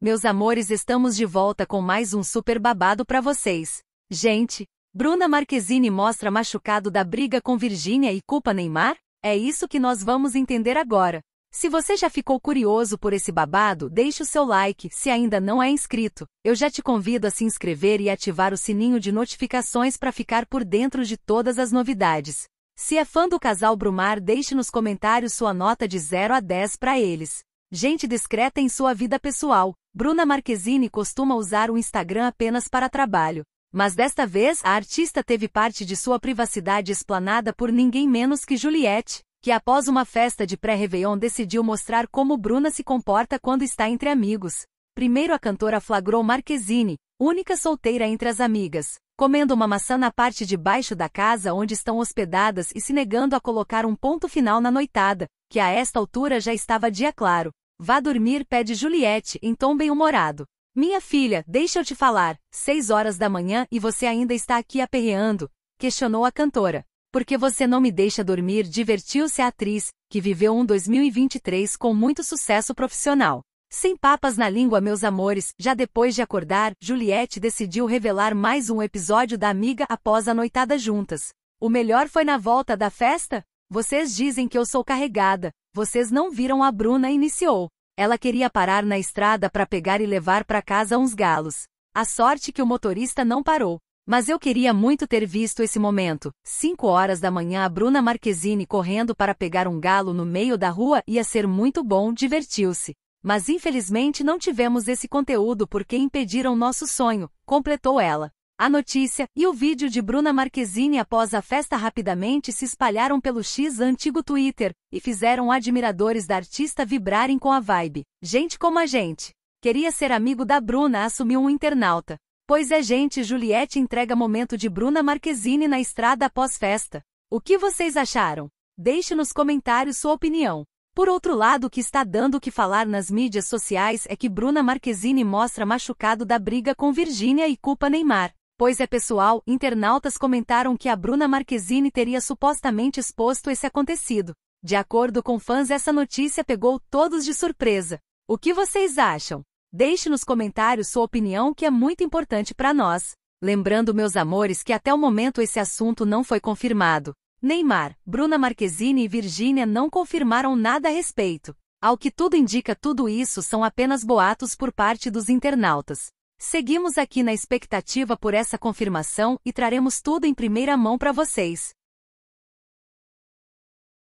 Meus amores, estamos de volta com mais um super babado para vocês. Gente, Bruna Marquezine mostra machucado da briga com Virgínia e culpa Neymar? É isso que nós vamos entender agora. Se você já ficou curioso por esse babado, deixe o seu like. Se ainda não é inscrito, eu já te convido a se inscrever e ativar o sininho de notificações para ficar por dentro de todas as novidades. Se é fã do casal Brumar, deixe nos comentários sua nota de 0 a 10 para eles. Gente discreta em sua vida pessoal. Bruna Marquezine costuma usar o Instagram apenas para trabalho, mas desta vez a artista teve parte de sua privacidade explanada por ninguém menos que Juliette, que após uma festa de pré-réveillon decidiu mostrar como Bruna se comporta quando está entre amigos. Primeiro a cantora flagrou Marquezine, única solteira entre as amigas, comendo uma maçã na parte de baixo da casa onde estão hospedadas e se negando a colocar um ponto final na noitada, que a esta altura já estava dia claro. Vá dormir, pede Juliette, em tom bem-humorado. Minha filha, deixa eu te falar, seis horas da manhã e você ainda está aqui aperreando, questionou a cantora. Por que você não me deixa dormir? Divertiu-se a atriz, que viveu um 2023 com muito sucesso profissional. Sem papas na língua, meus amores, já depois de acordar, Juliette decidiu revelar mais um episódio da amiga após a noitada juntas. O melhor foi na volta da festa? Vocês dizem que eu sou carregada, vocês não viram a Bruna iniciou. Ela queria parar na estrada para pegar e levar para casa uns galos. A sorte que o motorista não parou. Mas eu queria muito ter visto esse momento. Cinco horas da manhã a Bruna Marquezine correndo para pegar um galo no meio da rua ia ser muito bom, divertiu-se. Mas infelizmente não tivemos esse conteúdo porque impediram nosso sonho, completou ela. A notícia e o vídeo de Bruna Marquezine após a festa rapidamente se espalharam pelo X antigo Twitter e fizeram admiradores da artista vibrarem com a vibe. Gente como a gente. Queria ser amigo da Bruna, assumiu um internauta. Pois é, gente, Juliette entrega momento de Bruna Marquezine na estrada após festa. O que vocês acharam? Deixe nos comentários sua opinião. Por outro lado, o que está dando o que falar nas mídias sociais é que Bruna Marquezine mostra machucado da briga com Virgínia e culpa Neymar pois é pessoal, internautas comentaram que a Bruna Marquezine teria supostamente exposto esse acontecido. De acordo com fãs, essa notícia pegou todos de surpresa. O que vocês acham? Deixe nos comentários sua opinião que é muito importante para nós. Lembrando, meus amores, que até o momento esse assunto não foi confirmado. Neymar, Bruna Marquezine e Virgínia não confirmaram nada a respeito. Ao que tudo indica, tudo isso são apenas boatos por parte dos internautas. Seguimos aqui na expectativa por essa confirmação e traremos tudo em primeira mão para vocês.